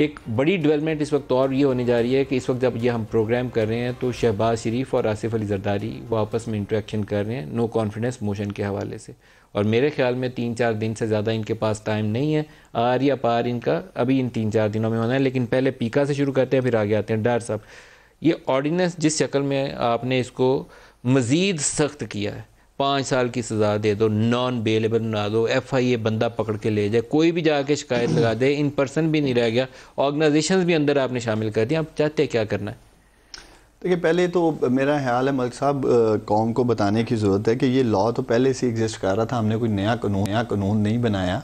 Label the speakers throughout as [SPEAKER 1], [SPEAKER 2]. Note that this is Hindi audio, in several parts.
[SPEAKER 1] एक बड़ी डेवलपमेंट इस वक्त और ये होने जा रही है कि इस वक्त जब ये हम प्रोग्राम कर रहे हैं तो शहबाज शरीफ और आसिफ अली जरदारी वो आपस में इंट्रैक्शन कर रहे हैं नो कॉन्फिडेंस मोशन के हवाले से और मेरे ख्याल में तीन चार दिन से ज़्यादा इनके पास टाइम नहीं है आर या पार इनका अभी इन तीन चार दिनों में होना है लेकिन पहले पीका से शुरू करते हैं फिर आगे आते हैं डार साहब ये ऑर्डिनेंस जिस शक्ल में आपने इसको मज़ीद सख्त किया है पाँच साल की सज़ा दे दो नॉन बेलेबल बना दो एफ आई ए बंदा पकड़ के ले जाए कोई भी जाके शिकायत लगा दे इन पर्सन भी नहीं रह गया ऑर्गेनाइजेशन भी अंदर आपने शामिल कर दिया आप चाहते हैं क्या करना है
[SPEAKER 2] देखिए पहले तो मेरा ख्याल है मलिक साहब कौम को बताने की ज़रूरत है कि ये लॉ तो पहले से एग्जिस्ट कर रहा था हमने कोई नया कानून नया कानून नहीं बनाया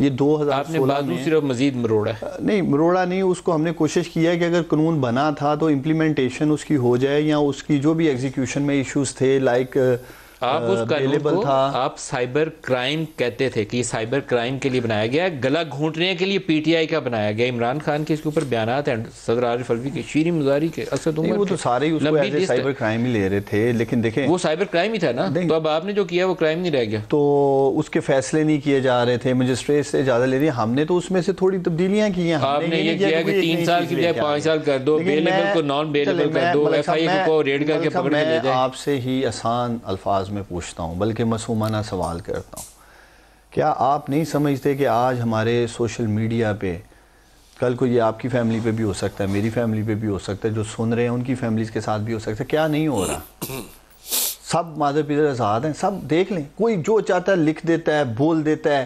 [SPEAKER 2] ये दो हज़ार सिर्फ मजीद मरोड़ा है नहीं मरोड़ा नहीं उसको हमने कोशिश की है कि अगर कानून बना था तो इम्प्लीमेंटेशन उसकी हो जाए या उसकी जो भी एग्जीक्यूशन में इश्यूज थे लाइक like, आप उस कानून को
[SPEAKER 1] आप साइबर क्राइम कहते थे कि साइबर क्राइम के लिए बनाया गया गला घूटने के लिए पीटीआई का बनाया गया इमरान खान के इसके ऊपर बयान हैं सदर आरिफ अलवी के शीरी मजारी के असद उमर वो तो सारे उसको साइबर
[SPEAKER 2] क्राइम ही ले रहे थे लेकिन देखें वो साइबर क्राइम ही था ना तो अब आपने जो किया वो क्राइम नहीं रह गया तो उसके फैसले नहीं किए जा रहे थे मजिस्ट्रेट से ज्यादा ले रही हमने तो उसमें से थोड़ी तब्दीलियां की हैं आपने ये किया कि तीन साल की जगह पाँच
[SPEAKER 1] साल कर दो बेलेबल को नॉन बेलेबल कर दो एफ आई को रेड करके पकड़
[SPEAKER 2] आपसे ही आसान अल्फाज में पूछता हूँ बल्कि मसूमाना सवाल करता हूँ क्या आप नहीं समझते कि आज हमारे सोशल मीडिया पे कल को ये आपकी फैमिली पे भी हो सकता है मेरी फैमिली पे भी हो सकता है जो सुन रहे हैं उनकी फैमिलीज के साथ भी हो सकता है क्या नहीं हो रहा सब माता पिता आज़ाद हैं सब देख लें कोई जो चाहता है लिख देता है बोल देता है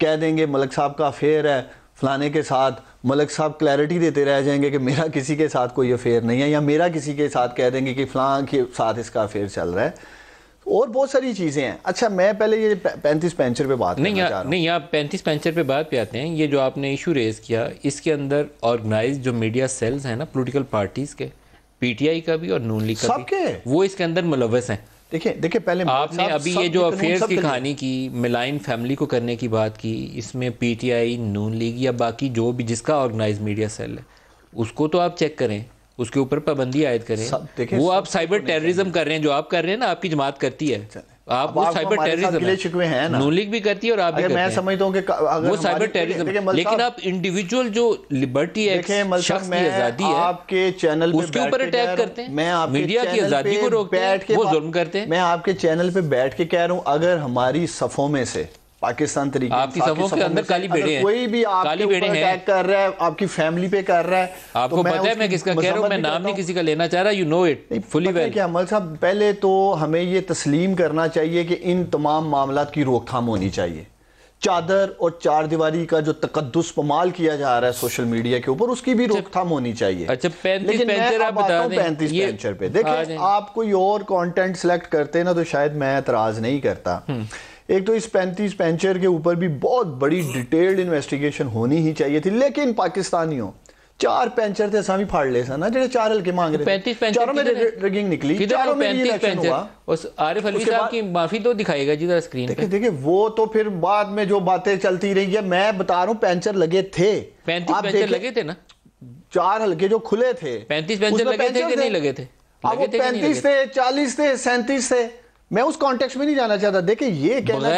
[SPEAKER 2] कह देंगे मलक साहब का अफेयर है फलाने के साथ मलक साहब क्लैरिटी देते रह जाएंगे कि मेरा किसी के साथ कोई अफेयर नहीं है या मेरा किसी के साथ कह देंगे कि फलां के साथ इसका अफेयर चल रहा है और बहुत सारी चीज़ें हैं अच्छा मैं पहले ये पैंतीस पेंचर पे बात नहीं यार
[SPEAKER 1] नहीं आप पैंतीस पेंचर पे बात पे आते हैं ये जो आपने इशू रेज किया इसके अंदर ऑर्गेनाइज जो मीडिया सेल्स हैं ना पोलिटिकल पार्टीज़ के पीटीआई का भी और नून लीग का भी वो इसके अंदर मुलवस हैं
[SPEAKER 2] देखिए देखिए पहले आपने अभी ये जो अफेयर्स की कहानी
[SPEAKER 1] की मिलाइन फैमिली को करने की बात की इसमें पीटीआई नून लीग या बाकी जो भी जिसका ऑर्गेनाइज मीडिया सेल है उसको तो आप चेक करें उसके ऊपर पाबंदी आयद करें वो आप साइबर टेररिज्म कर रहे हैं जो आप कर रहे हैं ना आपकी जमात करती है अच्छा। आप वो साइबर टेररिज्म शिकवे हैं ना नून लीग भी करती है और आप भी करते मैं समझता
[SPEAKER 2] हूँ वो साइबर टेररिज्म लेकिन आप
[SPEAKER 1] इंडिविजुअल जो
[SPEAKER 2] लिबर्टी है शख्स की आजादी है आपके चैनल उसके ऊपर अटैक करते हैं मैं मीडिया की आजादी को रोकते हैं वो जुर्म करते हैं मैं आपके चैनल पे बैठ के कह रहा हूँ अगर हमारी सफों में से पाकिस्तान तरीके आपकी सबों के अंदर काली बेड़े हैं कोई भी आप काली बेड़े हैं अटैक कर रहा है आपकी फैमिली पे कर रहा है तो आपको तो पता है मैं किसका कह रहा हूं मैं
[SPEAKER 1] नाम नहीं किसी का लेना चाह रहा you know it fully well
[SPEAKER 2] क्या अमल साहब पहले तो हमें ये तस्लीम करना चाहिए कि इन तमाम मामला की रोकथाम होनी चाहिए चादर और चार दीवारी का जो तकदस पमाल किया जा रहा है सोशल मीडिया के ऊपर उसकी भी अच्छा। रोकथाम होनी चाहिए अच्छा पैंतीस पैंतीस पेंचर पे देखिए आप कोई और कंटेंट सेलेक्ट करते ना तो शायद मैं एतराज नहीं करता हम्म। एक तो इस पैंतीस पेंचर के ऊपर भी बहुत बड़ी डिटेल्ड इन्वेस्टिगेशन होनी ही चाहिए थी लेकिन पाकिस्तानियों चार पेंचर थे सामी फाड़ ले सा जो चार हल्के मांग रहे पैंतीस पेंचर में रिगिंग निकली चारों में ये इलेक्शन हुआ
[SPEAKER 1] उस आरिफ अली साहब की माफी तो दिखाएगा जी जरा स्क्रीन देखिए
[SPEAKER 2] देखिए वो तो फिर बाद में जो बातें चलती रही है मैं बता रहा हूँ पेंचर लगे थे पैंतीस पेंचर लगे थे ना चार हल्के जो खुले थे पैंतीस पेंचर लगे थे नहीं लगे थे हाँ, पैंतीस थे चालीस थे सैंतीस थे मैं उस कॉन्टेक्स्ट में नहीं जाना चाहता देखिए ये कहना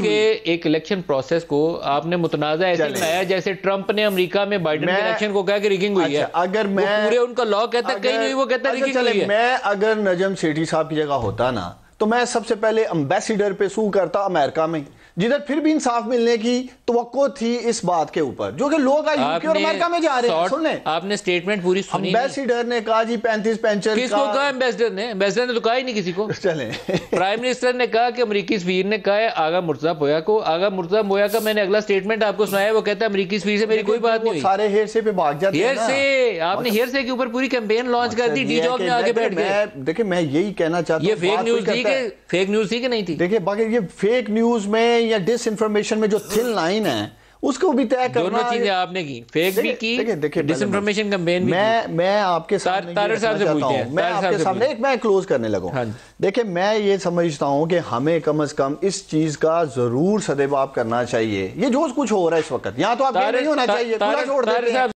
[SPEAKER 2] के
[SPEAKER 1] एक इलेक्शन प्रोसेस को आपने मुतनाजा ऐसे बनाया जैसे ट्रंप ने अमेरिका में बाइडन के इलेक्शन को कहा कि रिगिंग हुई है अच्छा, अगर मैं पूरे उनका लॉ कहता कहीं नहीं वो कहता रिगिंग अच्छा, हुई है मैं
[SPEAKER 2] अगर नजम सेठी साहब की जगह होता ना तो मैं सबसे पहले अम्बेसिडर पे सू करता अमेरिका में जिधर फिर भी इंसाफ मिलने की तो थी इस बात के ऊपर जो कि लोग आज यूके और अमेरिका में जा रहे हैं सुनने
[SPEAKER 1] आपने स्टेटमेंट पूरी सुनी एम्बेसडर
[SPEAKER 2] ने कहा जी पैंतीस पेंचर किसको कहा
[SPEAKER 1] एम्बेसडर ने एम्बेसडर ने तो कहा ही नहीं किसी को चले प्राइम मिनिस्टर ने कहा कि अमरीकी स्वीर ने कहा आगा मुर्जा मोया को आगा मुर्जा मोया का मैंने अगला स्टेटमेंट आपको सुनाया वो कहता है अमरीकी स्वीर से मेरी कोई बात नहीं सारे हेर
[SPEAKER 2] से भाग जाते हेर से आपने हेर
[SPEAKER 1] से के ऊपर पूरी कैंपेन लॉन्च कर दी डी जॉब में आगे बैठ गए
[SPEAKER 2] देखिये मैं यही कहना चाहता हूँ फेक न्यूज थी फेक न्यूज थी कि नहीं थी देखिये बाकी ये फेक न्यूज में या डिस इन्फॉर्मेशन में जो थिन लाइन है उसको भी तय करना दोनों चीजें
[SPEAKER 1] आपने की फेक भी की देखिए डिस इन्फॉर्मेशन
[SPEAKER 2] का मेन मैं मैं आपके सामने तार, साहब से पूछते हैं मैं आपके सामने एक मैं क्लोज करने लगा हाँ। देखिए मैं ये समझता हूँ कि हमें कम से कम इस चीज का जरूर सदैबाब करना चाहिए ये जो कुछ हो रहा है इस वक्त यहाँ तो आप नहीं होना चाहिए